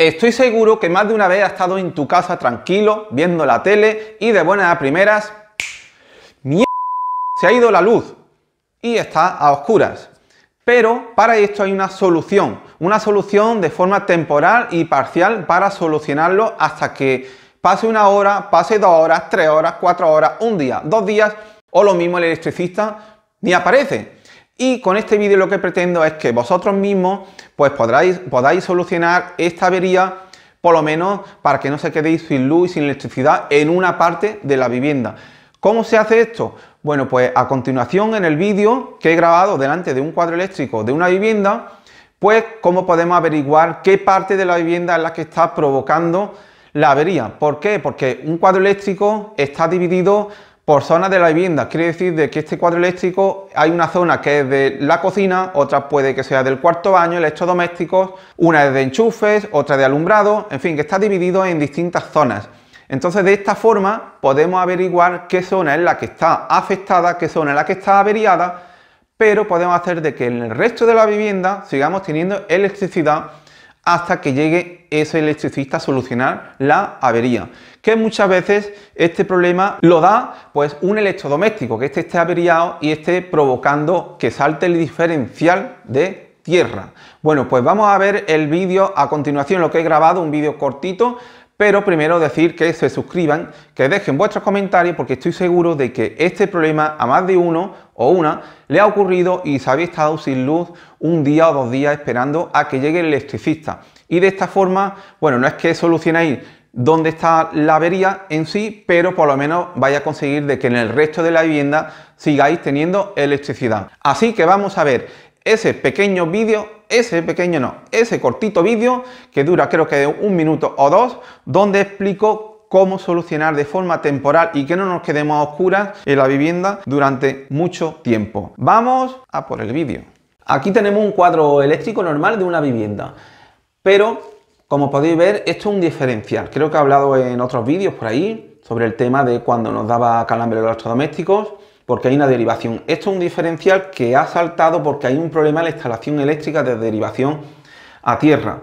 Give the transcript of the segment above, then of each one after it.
Estoy seguro que más de una vez has estado en tu casa tranquilo, viendo la tele y de buenas a primeras. ¡Mierda! Se ha ido la luz y está a oscuras. Pero para esto hay una solución, una solución de forma temporal y parcial para solucionarlo hasta que pase una hora, pase dos horas, tres horas, cuatro horas, un día, dos días o lo mismo el electricista ni aparece. Y con este vídeo lo que pretendo es que vosotros mismos pues podáis solucionar esta avería por lo menos para que no se quedéis sin luz y sin electricidad en una parte de la vivienda. ¿Cómo se hace esto? Bueno, pues a continuación en el vídeo que he grabado delante de un cuadro eléctrico de una vivienda, pues cómo podemos averiguar qué parte de la vivienda es la que está provocando la avería. ¿Por qué? Porque un cuadro eléctrico está dividido por zonas de la vivienda. Quiere decir de que este cuadro eléctrico hay una zona que es de la cocina, otra puede que sea del cuarto baño, electrodomésticos, una es de enchufes, otra de alumbrado, en fin, que está dividido en distintas zonas. Entonces de esta forma podemos averiguar qué zona es la que está afectada, qué zona es la que está averiada, pero podemos hacer de que en el resto de la vivienda sigamos teniendo electricidad hasta que llegue ese electricista a solucionar la avería. Que muchas veces este problema lo da pues un electrodoméstico, que este esté averiado y esté provocando que salte el diferencial de tierra. Bueno, pues vamos a ver el vídeo a continuación, lo que he grabado, un vídeo cortito, pero primero decir que se suscriban, que dejen vuestros comentarios porque estoy seguro de que este problema a más de uno o una le ha ocurrido y se había estado sin luz un día o dos días esperando a que llegue el electricista. Y de esta forma, bueno, no es que solucionéis dónde está la avería en sí, pero por lo menos vaya a conseguir de que en el resto de la vivienda sigáis teniendo electricidad. Así que vamos a ver ese pequeño vídeo, ese pequeño no, ese cortito vídeo que dura creo que un minuto o dos, donde explico cómo solucionar de forma temporal y que no nos quedemos a oscuras en la vivienda durante mucho tiempo. Vamos a por el vídeo. Aquí tenemos un cuadro eléctrico normal de una vivienda, pero como podéis ver esto es un diferencial. Creo que he hablado en otros vídeos por ahí sobre el tema de cuando nos daba calambre electrodomésticos porque hay una derivación. Esto es un diferencial que ha saltado porque hay un problema en la instalación eléctrica de derivación a tierra.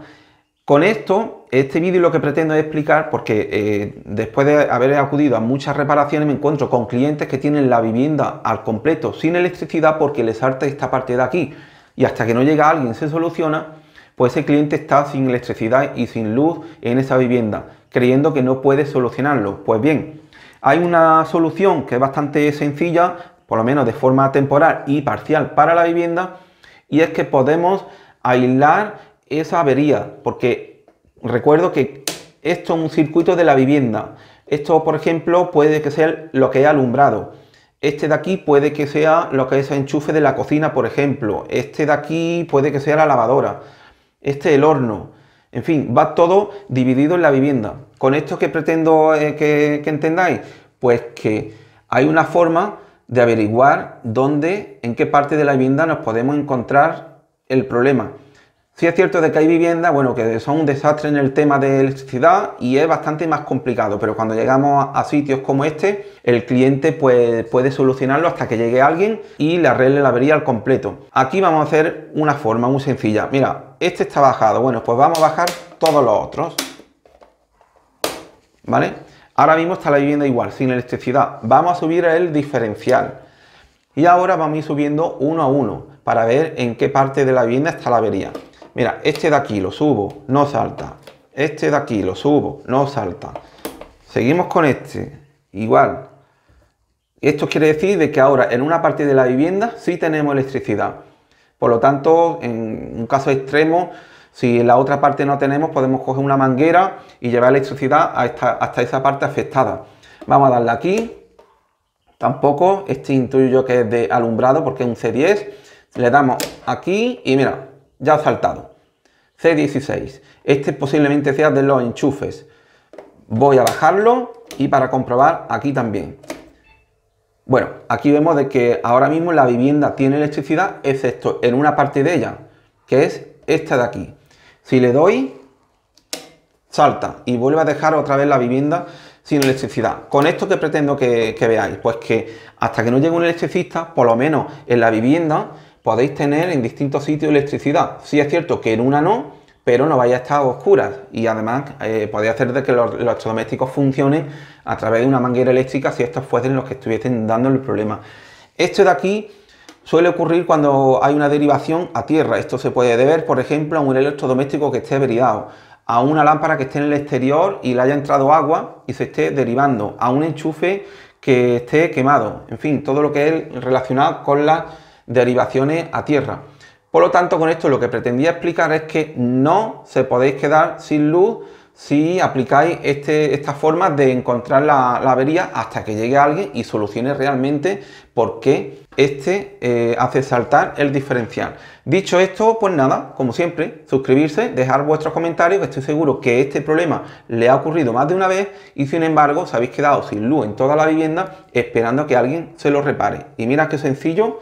Con esto, este vídeo lo que pretendo es explicar, porque eh, después de haber acudido a muchas reparaciones me encuentro con clientes que tienen la vivienda al completo sin electricidad porque le salta esta parte de aquí. Y hasta que no llega alguien se soluciona, pues ese cliente está sin electricidad y sin luz en esa vivienda, creyendo que no puede solucionarlo. Pues bien, hay una solución que es bastante sencilla, por lo menos de forma temporal y parcial para la vivienda, y es que podemos aislar esa avería, porque recuerdo que esto es un circuito de la vivienda. Esto, por ejemplo, puede que sea lo que es alumbrado. Este de aquí puede que sea lo que es el enchufe de la cocina, por ejemplo. Este de aquí puede que sea la lavadora. Este el horno. En fin, va todo dividido en la vivienda. ¿Con esto que pretendo eh, que, entendáis? Pues que hay una forma de averiguar dónde, en qué parte de la vivienda nos podemos encontrar el problema. Si es cierto de que hay viviendas, bueno, que son un desastre en el tema de electricidad y es bastante más complicado, pero cuando llegamos a sitios como este, el cliente pues, puede solucionarlo hasta que llegue alguien y le arregle la avería al completo. Aquí vamos a hacer una forma muy sencilla. Mira, este está bajado, bueno, pues vamos a bajar todos los otros. ¿vale? Ahora mismo está la vivienda igual, sin electricidad. Vamos a subir el diferencial. Y ahora vamos a ir subiendo uno a uno para ver en qué parte de la vivienda está la avería. Mira, este de aquí lo subo, no salta. Este de aquí lo subo, no salta. Seguimos con este, igual. Esto quiere decir de que ahora en una parte de la vivienda sí tenemos electricidad. Por lo tanto, en un caso extremo, si en la otra parte no tenemos, podemos coger una manguera y llevar electricidad hasta, esa parte afectada. Vamos a darle aquí. Tampoco, este intuyo yo que es de alumbrado porque es un C10. Le damos aquí y mira, ya ha saltado. C16. Este posiblemente sea de los enchufes. Voy a bajarlo y para comprobar aquí también. Bueno, aquí vemos de que ahora mismo la vivienda tiene electricidad, excepto en una parte de ella, que es esta de aquí. Si le doy, salta y vuelve a dejar otra vez la vivienda sin electricidad. ¿Con esto que pretendo que, veáis? Pues que hasta que no llegue un electricista, por lo menos en la vivienda, podéis tener en distintos sitios electricidad. Sí es cierto que en una no, pero no vaya a estar oscura oscuras y además eh, podéis hacer de que los, electrodomésticos funcionen a través de una manguera eléctrica si estos fuesen los que estuviesen dando el problema. Esto de aquí Suele ocurrir cuando hay una derivación a tierra. Esto se puede deber, por ejemplo, a un electrodoméstico que esté averiado, a una lámpara que esté en el exterior y le haya entrado agua y se esté derivando, a un enchufe que esté quemado, en fin, todo lo que es relacionado con las derivaciones a tierra. Por lo tanto, con esto lo que pretendía explicar es que no se podéis quedar sin luz si aplicáis este, esta forma de encontrar la, avería hasta que llegue alguien y solucione realmente por qué este eh, hace saltar el diferencial. Dicho esto, pues nada, como siempre, suscribirse, dejar vuestros comentarios, estoy seguro que este problema le ha ocurrido más de una vez y sin embargo os habéis quedado sin luz en toda la vivienda esperando que alguien se lo repare. Y mira qué sencillo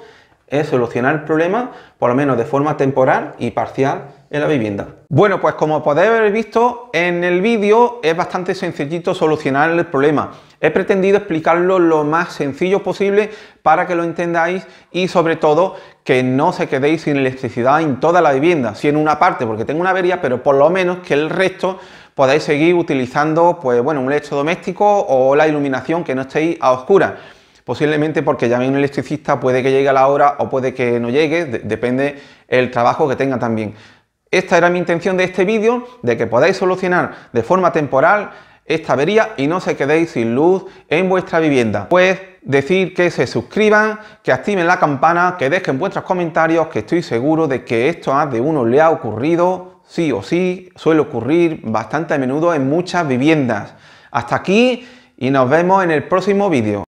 es solucionar el problema, por lo menos de forma temporal y parcial, la vivienda. Bueno, pues como podéis haber visto en el vídeo, es bastante sencillito solucionar el problema. He pretendido explicarlo lo más sencillo posible para que lo entendáis y sobre todo que no se quedéis sin electricidad en toda la vivienda, si en una parte porque tengo una avería, pero por lo menos que el resto podáis seguir utilizando pues bueno, un lecho doméstico o la iluminación que no estéis a oscura posiblemente porque ya a un electricista, puede que llegue a la hora o puede que no llegue, depende el trabajo que tenga también. Esta era mi intención de este vídeo, de que podáis solucionar de forma temporal esta avería y no se quedéis sin luz en vuestra vivienda. Pues decir que se suscriban, que activen la campana, que dejen vuestros comentarios, que estoy seguro de que esto a de uno le ha ocurrido, sí o sí, suele ocurrir bastante a menudo en muchas viviendas. Hasta aquí y nos vemos en el próximo vídeo.